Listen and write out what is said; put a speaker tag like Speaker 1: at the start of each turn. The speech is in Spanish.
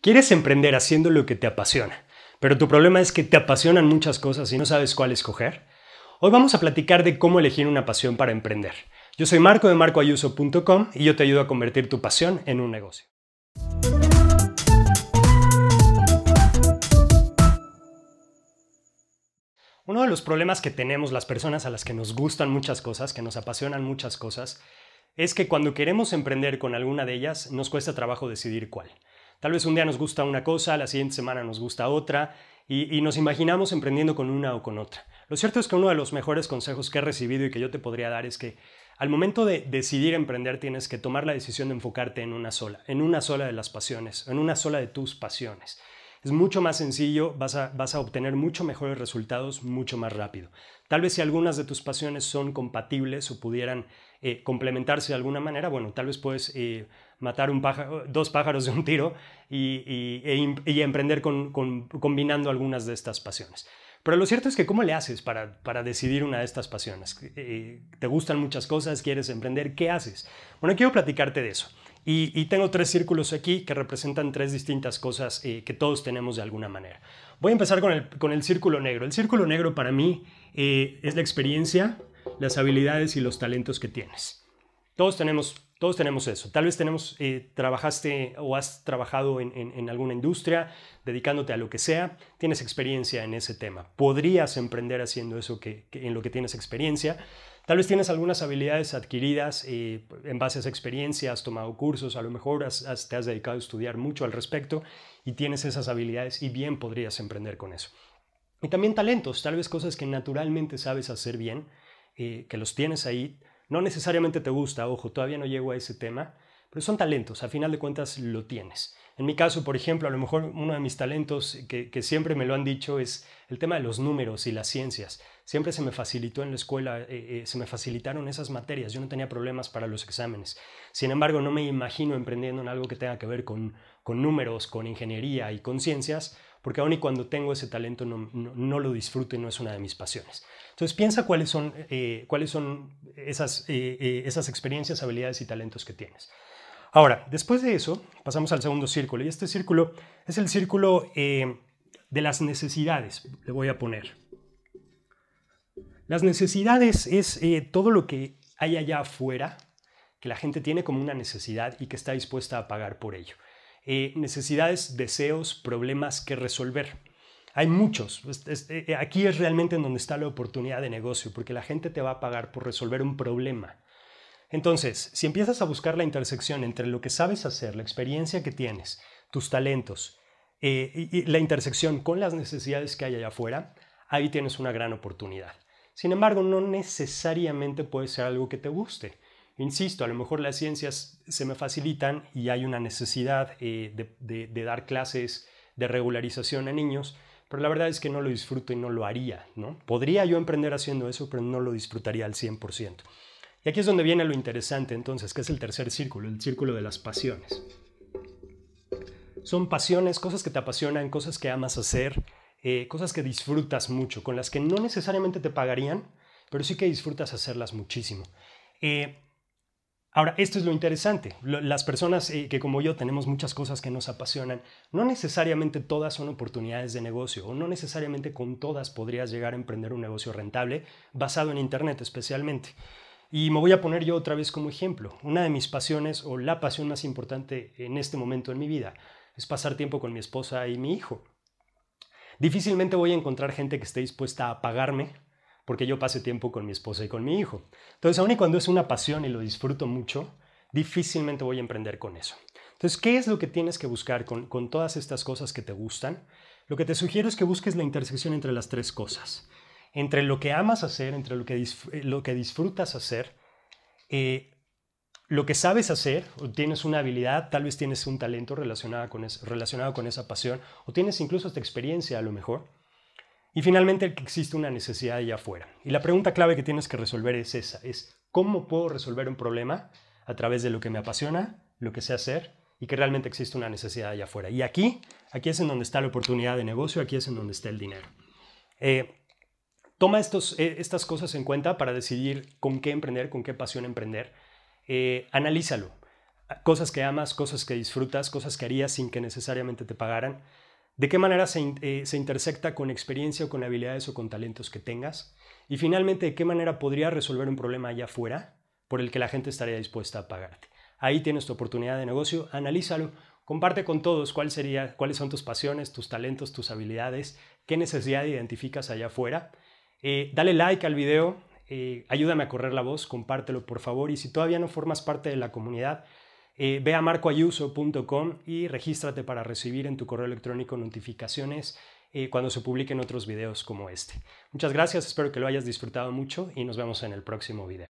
Speaker 1: Quieres emprender haciendo lo que te apasiona, pero tu problema es que te apasionan muchas cosas y no sabes cuál escoger. Hoy vamos a platicar de cómo elegir una pasión para emprender. Yo soy Marco de marcoayuso.com y yo te ayudo a convertir tu pasión en un negocio. Uno de los problemas que tenemos las personas a las que nos gustan muchas cosas, que nos apasionan muchas cosas, es que cuando queremos emprender con alguna de ellas nos cuesta trabajo decidir cuál. Tal vez un día nos gusta una cosa, la siguiente semana nos gusta otra, y, nos imaginamos emprendiendo con una o con otra. Lo cierto es que uno de los mejores consejos que he recibido y que yo te podría dar es que al momento de decidir emprender tienes que tomar la decisión de enfocarte en una sola, en una sola de las pasiones, en una sola de tus pasiones. Es mucho más sencillo, vas a, vas a obtener mucho mejores resultados mucho más rápido. Tal vez si algunas de tus pasiones son compatibles o pudieran eh, complementarse de alguna manera, bueno, tal vez puedes eh, matar dos pájaros de un tiro y, e emprender combinando algunas de estas pasiones. Pero lo cierto es que ¿cómo le haces para, decidir una de estas pasiones? Eh, ¿Te gustan muchas cosas? ¿Quieres emprender? ¿Qué haces? Bueno, quiero platicarte de eso. Y, tengo tres círculos aquí que representan tres distintas cosas eh, que todos tenemos de alguna manera. Voy a empezar con el, círculo negro. El círculo negro para mí eh, es la experiencia, las habilidades y los talentos que tienes. Todos tenemos, todos tenemos eso. Tal vez tenemos, eh, trabajaste o has trabajado en, alguna industria, dedicándote a lo que sea, tienes experiencia en ese tema. Podrías emprender haciendo eso que, en lo que tienes experiencia. Tal vez tienes algunas habilidades adquiridas eh, en base a esa experiencia, has tomado cursos, a lo mejor te has dedicado a estudiar mucho al respecto y tienes esas habilidades y bien podrías emprender con eso. Y también talentos, tal vez cosas que naturalmente sabes hacer bien, eh, que los tienes ahí, no necesariamente te gusta, ojo, todavía no llego a ese tema, pero son talentos, al final de cuentas lo tienes. En mi caso, por ejemplo, a lo mejor uno de mis talentos que, siempre me lo han dicho es el tema de los números y las ciencias. Siempre se me facilitó en la escuela, eh, eh, se me facilitaron esas materias, yo no tenía problemas para los exámenes. Sin embargo, no me imagino emprendiendo en algo que tenga que ver con números, con ingeniería y con ciencias, porque aún y cuando tengo ese talento no, lo disfruto y no es una de mis pasiones. Entonces piensa cuáles son, eh, cuáles son esas, eh, eh, esas experiencias, habilidades y talentos que tienes. Ahora, después de eso, pasamos al segundo círculo y este círculo es el círculo de las necesidades, le voy a poner. Las necesidades es todo lo que hay allá afuera que la gente tiene como una necesidad y que está dispuesta a pagar por ello. Eh, necesidades, deseos, problemas que resolver. Hay muchos. Eh, eh, aquí es realmente en donde está la oportunidad de negocio, porque la gente te va a pagar por resolver un problema. Entonces, si empiezas a buscar la intersección entre lo que sabes hacer, la experiencia que tienes, tus talentos, la intersección con las necesidades que hay allá afuera, ahí tienes una gran oportunidad. Sin embargo, no necesariamente puede ser algo que te guste. Insisto, a lo mejor las ciencias se me facilitan y hay una necesidad eh, de, dar clases de regularización a niños, pero la verdad es que no lo disfruto y no lo haría, ¿no? Podría yo emprender haciendo eso, pero no lo disfrutaría al 100%. Y aquí es donde viene lo interesante entonces, que es el tercer círculo, el círculo de las pasiones. Son pasiones, cosas que te apasionan, cosas que amas hacer, eh, cosas que disfrutas mucho, con las que no necesariamente te pagarían, pero sí que disfrutas hacerlas muchísimo. Eh, Ahora, esto es lo interesante. Las personas eh, que como yo tenemos muchas cosas que nos apasionan, no necesariamente todas son oportunidades de negocio o no necesariamente con todas podrías llegar a emprender un negocio rentable basado en Internet especialmente. Y me voy a poner yo otra vez como ejemplo. Una de mis pasiones o la pasión más importante en este momento en mi vida es pasar tiempo con mi esposa y mi hijo. Difícilmente voy a encontrar gente que esté dispuesta a pagarme porque yo pasé tiempo con mi esposa y con mi hijo. Entonces, aun y cuando es una pasión y lo disfruto mucho, difícilmente voy a emprender con eso. Entonces, ¿qué es lo que tienes que buscar con, todas estas cosas que te gustan? Lo que te sugiero es que busques la intersección entre las tres cosas, entre lo que amas hacer, entre lo que, eh, lo que disfrutas hacer, eh, lo que sabes hacer, o tienes una habilidad, tal vez tienes un talento relacionado con, relacionado con esa pasión, o tienes incluso esta experiencia a lo mejor, y finalmente el que existe una necesidad allá afuera. Y la pregunta clave que tienes que resolver es esa, es ¿cómo puedo resolver un problema a través de lo que me apasiona, lo que sé hacer y que realmente existe una necesidad allá afuera? Y aquí, aquí es en donde está la oportunidad de negocio, aquí es en donde está el dinero. Eh, toma eh, estas cosas en cuenta para decidir con qué emprender, con qué pasión emprender. Eh, analízalo. Cosas que amas, cosas que disfrutas, cosas que harías sin que necesariamente te pagaran de qué manera eh, se, intersecta con experiencia o con habilidades o con talentos que tengas, y finalmente de qué manera podría resolver un problema allá afuera por el que la gente estaría dispuesta a pagarte. Ahí tienes tu oportunidad de negocio, analízalo, comparte con todos cuál sería, cuáles son tus pasiones, tus talentos, tus habilidades, qué necesidad identificas allá afuera. Eh, dale like al video, eh, ayúdame a correr la voz, compártelo por favor y si todavía no formas parte de la comunidad, eh, ve a marcoayuso.com y regístrate para recibir en tu correo electrónico notificaciones eh, cuando se publiquen otros videos como este. Muchas gracias, espero que lo hayas disfrutado mucho y nos vemos en el próximo video.